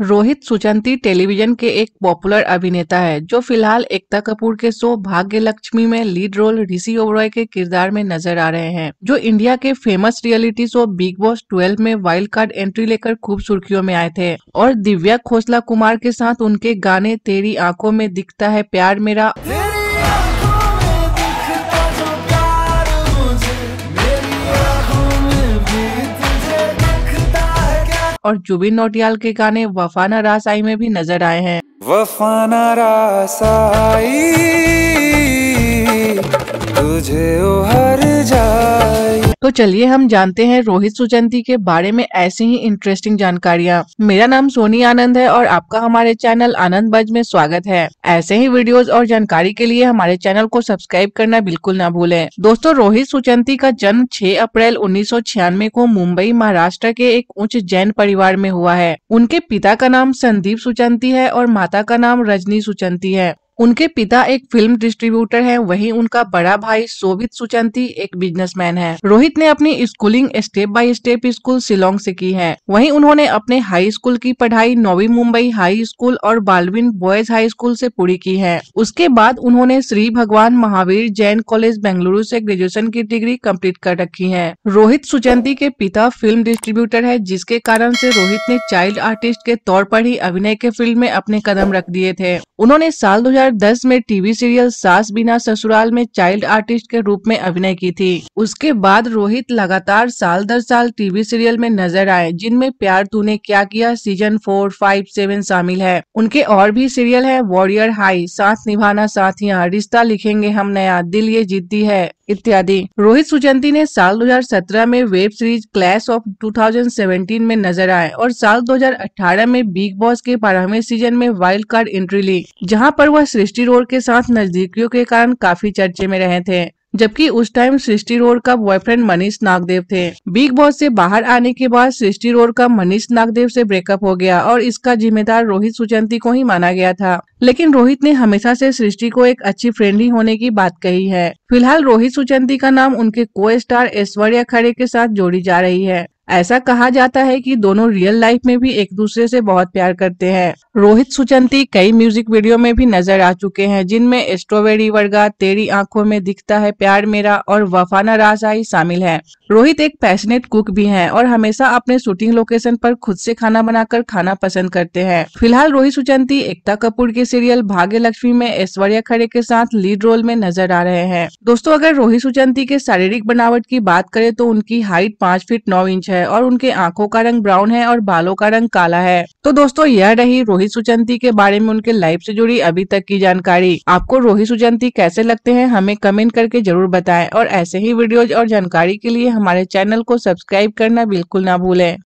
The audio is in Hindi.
रोहित सुचंती टेलीविजन के एक पॉपुलर अभिनेता है जो फिलहाल एकता कपूर के शो भाग्य लक्ष्मी में लीड रोल ऋषि ओबरॉय के किरदार में नजर आ रहे हैं जो इंडिया के famous reality show Bigg Boss 12 में वाइल्ड कार्ड एंट्री लेकर खूब सुर्खियों में आए थे और दिव्या खोसला कुमार के साथ उनके गाने तेरी आंखों में दिखता है प्यार मेरा और जुबिन नोटियाल के गाने वफाना रासाई में भी नजर आए हैं वफाना रासाई तुझे ओ हर जा तो चलिए हम जानते हैं रोहित सुजंती के बारे में ऐसी ही इंटरेस्टिंग जानकारियाँ मेरा नाम सोनी आनंद है और आपका हमारे चैनल आनंद बज में स्वागत है ऐसे ही वीडियोस और जानकारी के लिए हमारे चैनल को सब्सक्राइब करना बिल्कुल ना भूलें दोस्तों रोहित सुचंती का जन्म 6 अप्रैल उन्नीस को मुंबई महाराष्ट्र के एक उच्च जैन परिवार में हुआ है उनके पिता का नाम संदीप सुचंती है और माता का नाम रजनी सुचंती है उनके पिता एक फिल्म डिस्ट्रीब्यूटर हैं वहीं उनका बड़ा भाई सोबित सुचंती एक बिजनेसमैन है रोहित ने अपनी schooling step by step school Shillong से की है वहीं उन्होंने अपने हाई स्कूल की पढ़ाई नवी मुंबई हाई स्कूल और बालविन बॉयज हाई स्कूल से पूरी की है उसके बाद उन्होंने श्री भगवान महावीर जैन कॉलेज बेंगलुरु ऐसी ग्रेजुएशन की डिग्री कम्प्लीट कर रखी है रोहित सुचंती के पिता फिल्म डिस्ट्रीब्यूटर है जिसके कारण ऐसी रोहित ने चाइल्ड आर्टिस्ट के तौर पर ही अभिनय के फील्ड में अपने कदम रख दिए थे उन्होंने साल दो 2010 में टीवी सीरियल सास बिना ससुराल में चाइल्ड आर्टिस्ट के रूप में अभिनय की थी उसके बाद रोहित लगातार साल दर साल टीवी सीरियल में नजर आए जिनमें प्यार तूने क्या किया सीजन फोर फाइव सेवन शामिल है उनके और भी सीरियल है वॉरियर हाई साथ निभाना साथिया रिश्ता लिखेंगे हम नया दिल ये जीती है इत्यादि रोहित सुजंती ने साल 2017 में वेब सीरीज क्लैश ऑफ 2017 में नजर आए और साल 2018 में बिग बॉस के बारहवें सीजन में वाइल्ड कार्ड एंट्री ली जहां पर वह सृष्टि रोड के साथ नजदीकियों के कारण काफी चर्चे में रहे थे जबकि उस टाइम सृष्टि रोड का बॉयफ्रेंड मनीष नागदेव थे बिग बॉस से बाहर आने के बाद सृष्टि रोड का मनीष नागदेव से ब्रेकअप हो गया और इसका जिम्मेदार रोहित सुचंती को ही माना गया था लेकिन रोहित ने हमेशा से सृष्टि को एक अच्छी फ्रेंडली होने की बात कही है फिलहाल रोहित सुचंती का नाम उनके को स्टार ऐश्वर्या खड़े के साथ जोड़ी जा रही है ऐसा कहा जाता है कि दोनों रियल लाइफ में भी एक दूसरे से बहुत प्यार करते हैं रोहित सुचंती कई म्यूजिक वीडियो में भी नजर आ चुके हैं जिनमें स्ट्रॉबेरी वर्गा तेरी आंखों में दिखता है प्यार मेरा और वफाना राजाई शामिल है रोहित एक पैशनेट कुक भी है और हमेशा अपने शूटिंग लोकेशन पर खुद से खाना बनाकर खाना पसंद करते हैं फिलहाल रोहित सुचंती एकता कपूर के सीरियल भाग्य लक्ष्मी में ऐश्वर्या खड़े के साथ लीड रोल में नजर आ रहे हैं दोस्तों अगर रोहित सुचंती के शारीरिक बनावट की बात करें तो उनकी हाइट पाँच फीट नौ इंच है है और उनके आंखों का रंग ब्राउन है और बालों का रंग काला है तो दोस्तों यह रही रोहित सुचंती के बारे में उनके लाइफ से जुड़ी अभी तक की जानकारी आपको रोहित सुचंती कैसे लगते हैं हमें कमेंट करके जरूर बताएं और ऐसे ही वीडियोज और जानकारी के लिए हमारे चैनल को सब्सक्राइब करना बिल्कुल ना भूलें